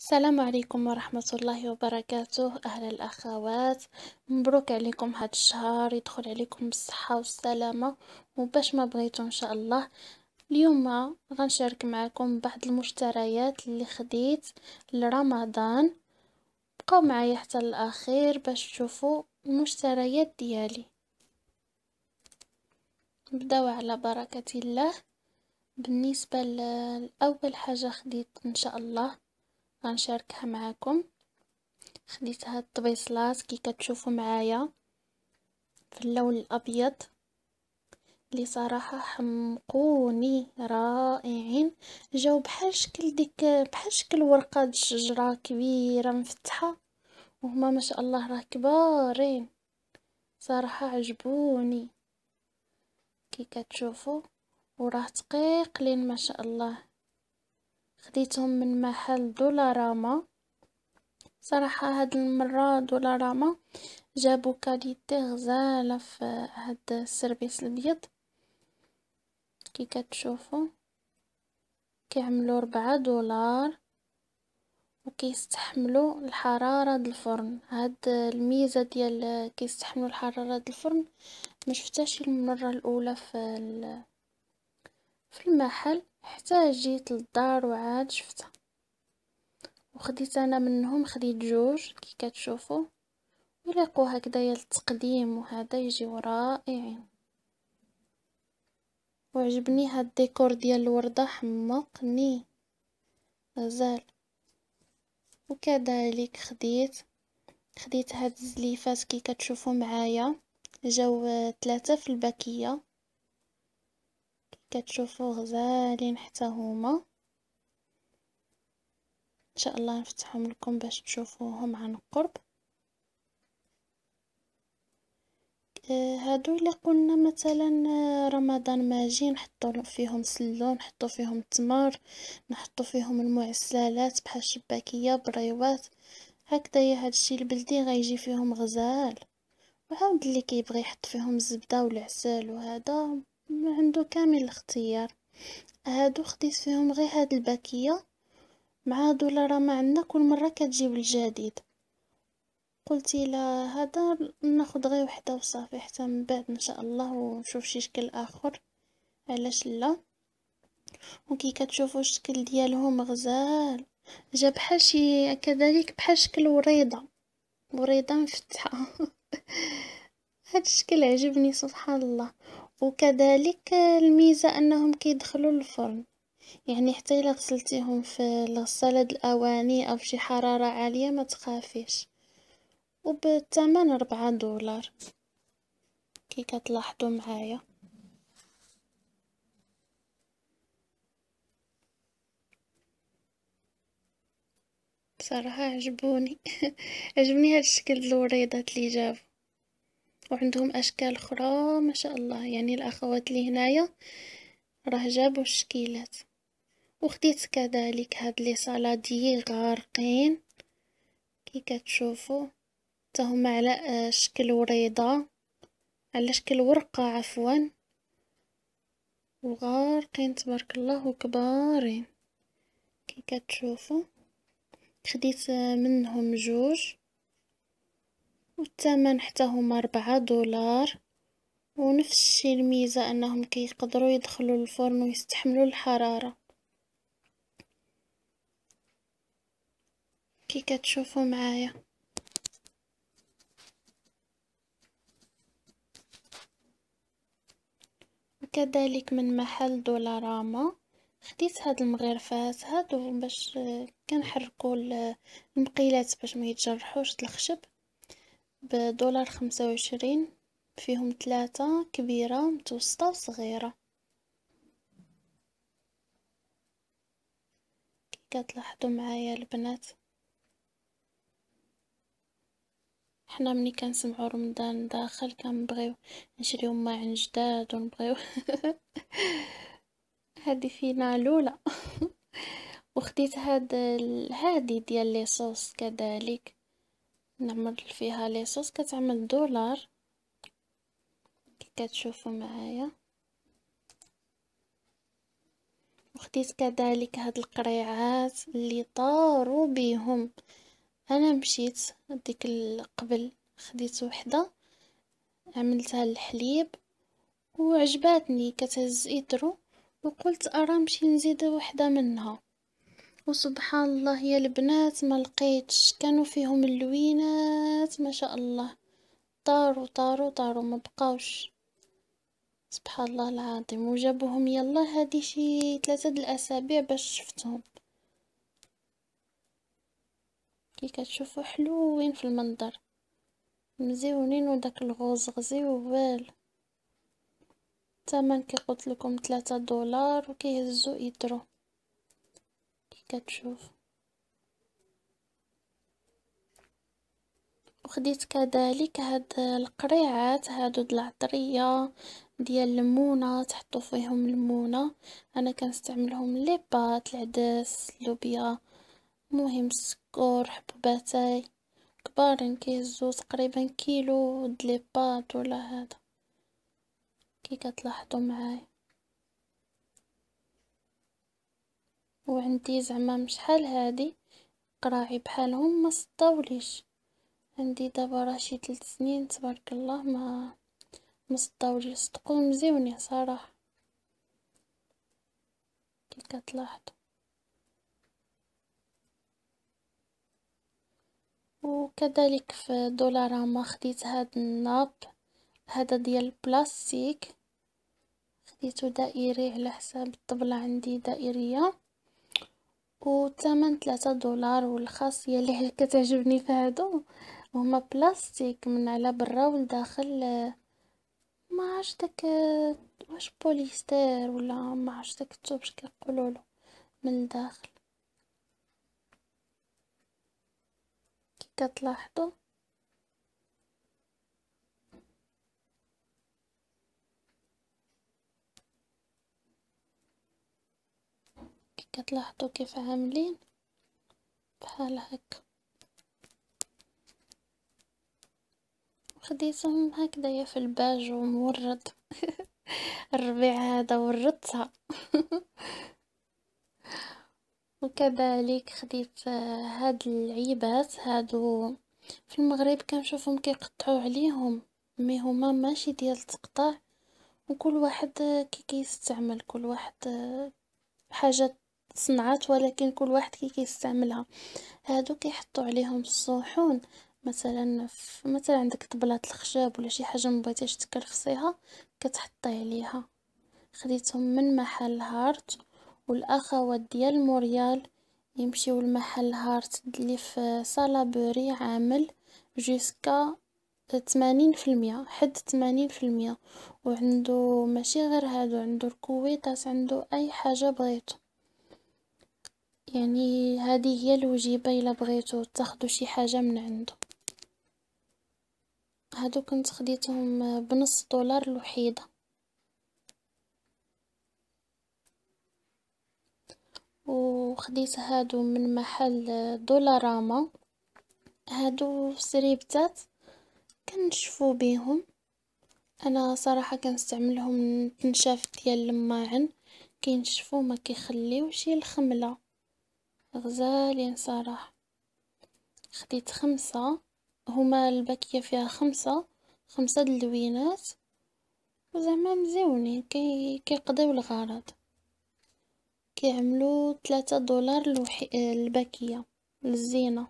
السلام عليكم ورحمة الله وبركاته أهلا الأخوات مبروك عليكم هاد الشهر يدخل عليكم بالصحة والسلامة وباش ما بغيتو إن شاء الله اليوم غنشارك معكم بعض المشتريات اللي خديت لرمضان بقاو معايا حتى الأخير باش تشوفوا المشتريات ديالي نبداو على بركة الله بالنسبة لأول حاجة خديت إن شاء الله غنشاركها معكم خديت هاد الطبيصلات كي كتشوفوا معايا في اللون الابيض اللي صراحه حمقوني رائعين جاو بحال شكل ديك بحال شكل ورقه د الشجره كبيره مفتحه وهما ما شاء الله راه كبارين صراحه عجبوني كي كتشوفوا وراه تقيقلين ما شاء الله خديتهم من محل دولاراما صراحة هاد المرة دولاراما جابو كاليتي غزالة في هاد السربيس البيض كي كتشوفو كيعملو ربعة دولار وكيستحملو الحرارة د الفرن هاد الميزة ديال كيستحملو الحرارة د الفرن ما شفتهاش المرة الاولى في في المحل حتى جيت للدار وعاد شفتها وخديت انا منهم خديت جوج كي كتشوفوا يليقوا هكذا التقديم وهذا يجيو رائعين يعني. وعجبني هاد الديكور ديال الورده حمقني غزال وكذلك خديت خديت هاد الزليفات كي كتشوفوا معايا جاو ثلاثة في الباكيه كتشوفوا غزالين حتى هما ان شاء الله نفتحهم لكم باش تشوفوهم عن قرب آه، هادو اللي قلنا مثلا آه، رمضان ماجي نحطو فيهم سلو نحطو فيهم التمر نحطو فيهم المعسلات بحال الشباكيه بريوات هكذا يا هادشي البلدي غيجي فيهم غزال وعاود اللي كيبغي يحط فيهم الزبده والعسل وهذا ما عنده كامل الاختيار هادو خديت فيهم غير هاد الباكيه مع هادو راه ما عندنا كل مره كتجيب الجديد قلت لا هذا ناخد غير وحده وصافي حتى من بعد ان شاء الله ونشوف شي شكل اخر علاش لا وكي كتشوفوا الشكل ديالهم غزال جا بحال شي كذلك بحال شكل وريضه وريضه مفتحه هاد الشكل عجبني سبحان الله وكذلك الميزه انهم كيدخلوا للفرن يعني حتى الا غسلتيهم في الغساله الاواني او شي حراره عاليه ما تخافيش وبالثمن 4 دولار كي كتلاحظوا معايا بصراحه عجبوني عجبني هاد الشكل د الوريضات اللي جابوا وعندهم اشكال اخرى ما شاء الله يعني الاخوات اللي هنايا راه جابوا الشكيلات وخديت كذلك هاد لي سالادي غارقين كي كتشوفوا حتى هما على آه، شكل وريضه على شكل ورقه عفوا وغارقين تبارك الله وكبارين كي كتشوفوا خديت آه، منهم جوج والثمن حتى هما ربعة دولار ونفس الشي الميزة انهم كيقدروا يدخلوا الفرن ويستحملوا الحرارة كي كتشوفوا معايا وكذلك من محل دولاراما خديت هاد المغرفات هادو باش كنحركوا المقيلات باش ما يتجرحوش الخشب بدولار خمسة وعشرين فيهم ثلاثة كبيرة متوسطة وصغيرة كي كتلاحظوا معايا البنات حنا ملي كنسمعوا رمضان داخل كنبغيو نشريو ما عن جداد ونبغيو هادي فينا لولا وخديت هاد هادي ديال لي صوص كذلك نعمل فيها ليصوص كتعمل دولار كي كتشوفوا معايا وخديت كذلك هاد القريعات اللي طاروا بهم انا مشيت ديك قبل خديت وحده عملتها الحليب وعجباتني كتهز يدرو وقلت ارى نمشي نزيد وحده منها وسبحان الله يا البنات ما لقيتش كانوا فيهم اللوينات ما شاء الله طاروا طاروا طاروا ما بقاوش سبحان الله العظيم وجابوهم يلا هادي شي ثلاثه الاسابيع باش شفتهم كي كتشوفوا حلوين في المنظر مزيونين وداك الغوز غزيوال الثمن كي قلت لكم 3 دولار وكيهزوا يدرو كتشوف وخديت كذلك هاد القريعات هادو د العطريه ديال الليمونه تحطوا فيهم الليمونه انا كنستعملهم لي بات العدس اللوبيا مهم السكر حبوباتاي كبارين كيهزو تقريبا كيلو د لي بات ولا هذا كي كتلاحظوا معايا وعندي زعما شحال هادي قراعي بحالهم ما صداوليش عندي دابا راه شي تلت سنين تبارك الله ما ما صداوليش صدقوا مزيوني صراحه كي كتلاحظوا وكذلك في دولاراما خديت هاد الناب هذا ديال البلاستيك خديته دائري على حساب الطبله عندي دائريه وثمن ثلاثة دولار والخاص هي اللي كتعجبني في هادو هما بلاستيك من على برا والداخل آه، ما عرفتش داك آه، واش بوليستير ولا ما عرفتش داك الثوب اش كيقولوا له من الداخل كي كتلاحظوا كتلاحظوا كيف عاملين بحال هكا خديتهم هكذايا في الباج ومورد الربيع هذا وردتها وكذلك خديت آه، هاد العيبات هادو في المغرب كنشوفهم كيقطعوا عليهم مي هما ماشي ديال التقطاع وكل واحد آه، كي كيستعمل كل واحد آه، حاجه صنعات ولكن كل واحد كي كيستعملها هادو كيحطوا عليهم الصحون مثلا في مثلا عندك طبلات الخشب ولا شي حاجه مبغيتيش تكرخصيها تكرفصيها كتحطي عليها خديتهم من محل هارت والاخوات ديال موريال يمشيو لمحل هارت اللي في سالابوري عامل جوسكا 80% حد 80% وعندو ماشي غير هادو عندو الكويتات عندو اي حاجه بغيتو يعني هذه هي الوجيبة الا بغيتو تاخدو شي حاجة من عنده هادو كنت خديتهم بنص دولار الوحيدة وخديت هادو من محل دولاراما هادو سريبتات كنشفو بيهم انا صراحه كنستعملهم تنشاف ديال الماعن كينشفو ما كيخليوش الخمله غزالين صراحة خديت خمسة هما الباكية فيها خمسة خمسة دلوينات وزعما مزيونين كي كيقضيو الغرض كيعملو ثلاثة دولار الوحي... الباكية للزينة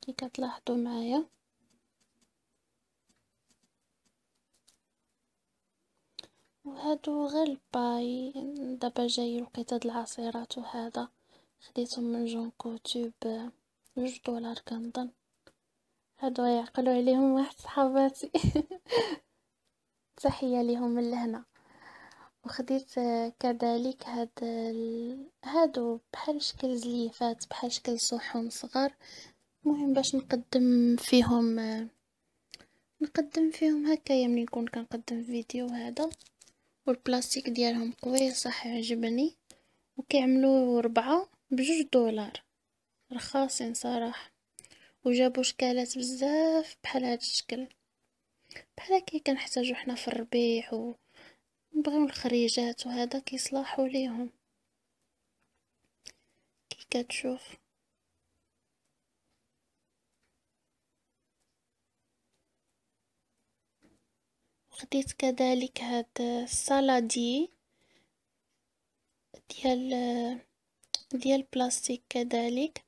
كي كتلاحظو معايا هادو غير الباي دابا جاي وقيت هاد العصيرات وهذا خديتهم من جون كوتوب بجوج دولار كنظن هادو يعقلوا عليهم واحد صحاباتي تحيه ليهم من لهنا وخديت كذلك هاد هادو بحال شكل زليفات بحال شكل صحون صغار مهم باش نقدم فيهم نقدم فيهم هكايا ملي نكون كنقدم فيديو هذا والبلاستيك ديالهم قوي صح عجبني وكيعملوا ربعة بجوج دولار رخاصين صراحة وجابوا شكالات بزاف بحال هاد الشكل بحال هكا كنحتاجو حنا في الربيع و نبغيو الخريجات وهذا كيصلاحو ليهم كي كتشوف خديت كذلك هاد الصلادي ديال ديال بلاستيك كذلك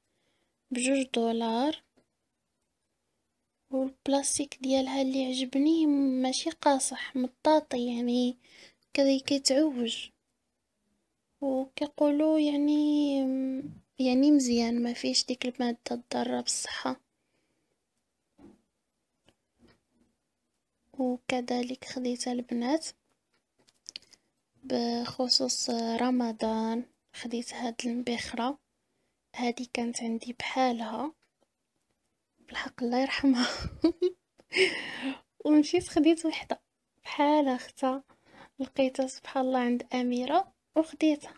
بجوج دولار والبلاستيك ديالها اللي عجبني ماشي قاصح مطاطي يعني كذا كيتعوج وكيقولوا يعني يعني مزيان ما فيش ديك الماده الضاره بالصحه وكذلك خديت البنات بخصوص رمضان خديت هاد المبخرة هادي كانت عندي بحالها بالحق الله يرحمها ومشيت خديت وحده بحال اختها لقيتها سبحان الله عند اميره وخديتها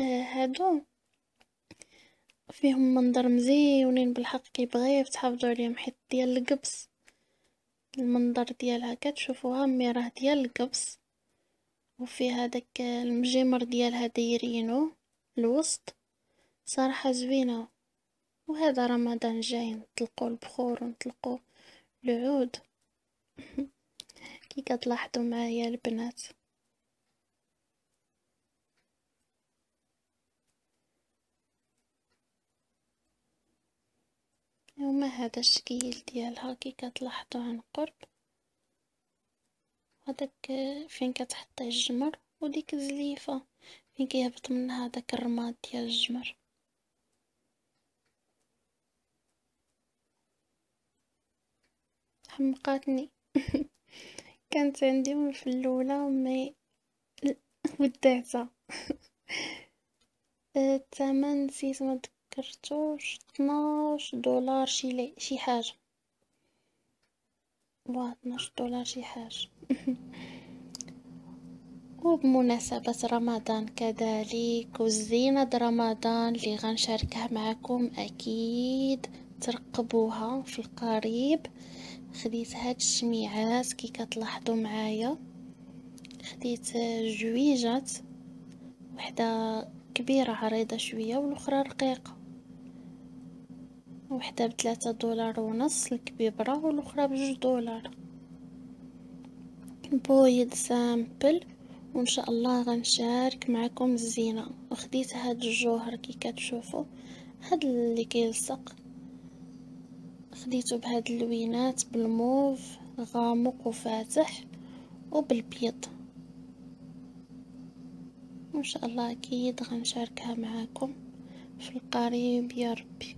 آه هادو فيهم منظر مزيونين بالحق كيبغي تحافظوا عليهم حيت ديال القبس المنظر ديالها كتشوفوها مي راه ديال القبص وفيها داك المجمر ديالها دايرينو الوسط صراحه زوينه وهذا رمضان جاي نطلقوا البخور ونطلقوا العود كي كتلاحظوا معايا البنات هما هذا الشكل ديالها كي كتلاحظوا عن قرب هذاك فين كتحطي الجمر وديك الزليفه فين كيهبط منها داك الرماد ديال الجمر حمقاتني كانت عندي من في الاولى مي ودعتها آه، الثمن نسيت ما كرتو طناش دولار شي لي شي حاجه واه 12 دولار شي حاجه وبمناسبة رمضان كذلك وزينة رمضان اللي غنشاركها معكم أكيد ترقبوها في القريب خديت هاد الشميعات كي كتلاحظوا معايا خديت جويجات وحده كبيره عريضه شويه والاخرى رقيقه وحده بثلاثة دولار ونص الكبيرة والاخرى بجوج دولار بويض سامبل وان شاء الله غنشارك معكم الزينه وخديت هاد الجوهر كي كتشوفوا هاد اللي كيلصق خديته بهاد اللوينات بالموف غامق وفاتح وبالبيض وان شاء الله اكيد غنشاركها معاكم في القريب يا ربي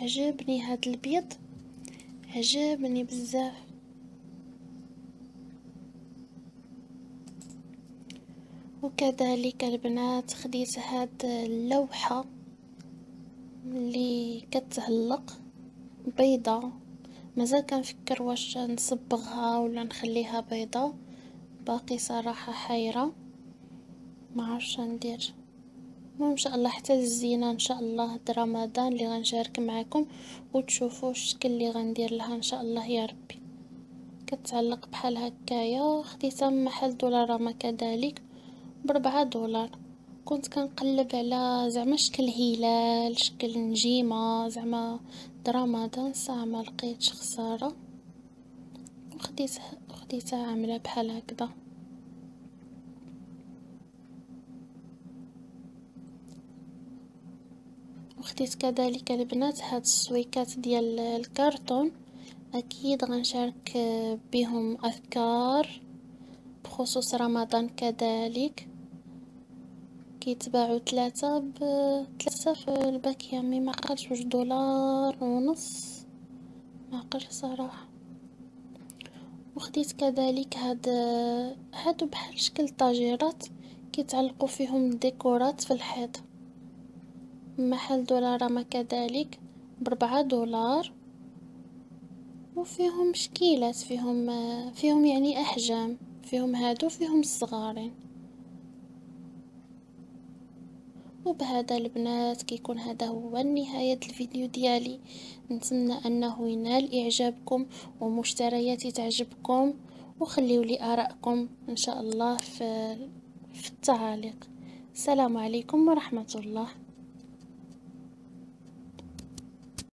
عجبني هاد البيض عجبني بزاف وكذلك البنات خديت هاد اللوحة اللي كتهلق بيضة مازال كنفكر واش نصبغها ولا نخليها بيضة باقي صراحة حيرة ما عرفش ندير وان نعم، شاء الله حتى الزينه ان شاء الله رمضان اللي غنشارك معكم وتشوفوا الشكل اللي غندير لها ان شاء الله يا ربي كتعلق بحال هكايا خديتها من محل ما كذلك بربعة دولار كنت كنقلب على زعما شكل هلال شكل نجيمه زعما رمضان ساعه ما لقيتش خساره وخديتها خديتها عامله بحال هكذا خديت كذلك البنات هاد السويكات ديال الكرتون اكيد غنشارك بهم افكار بخصوص رمضان كذلك كيتباعوا ثلاثة بثلاثة في الباك مي ما عقلش واش دولار ونص ما عقلش صراحة وخديت كذلك هاد هادو بحال شكل طاجيرات كيتعلقوا فيهم الديكورات في الحيط محل ما كذلك بربعة دولار وفيهم شكيلات فيهم فيهم يعني احجام فيهم هادو فيهم الصغارين وبهذا البنات كيكون هذا هو نهاية الفيديو ديالي نتمنى انه ينال اعجابكم ومشترياتي تعجبكم وخليوا لي ارائكم ان شاء الله في, في التعاليق السلام عليكم ورحمة الله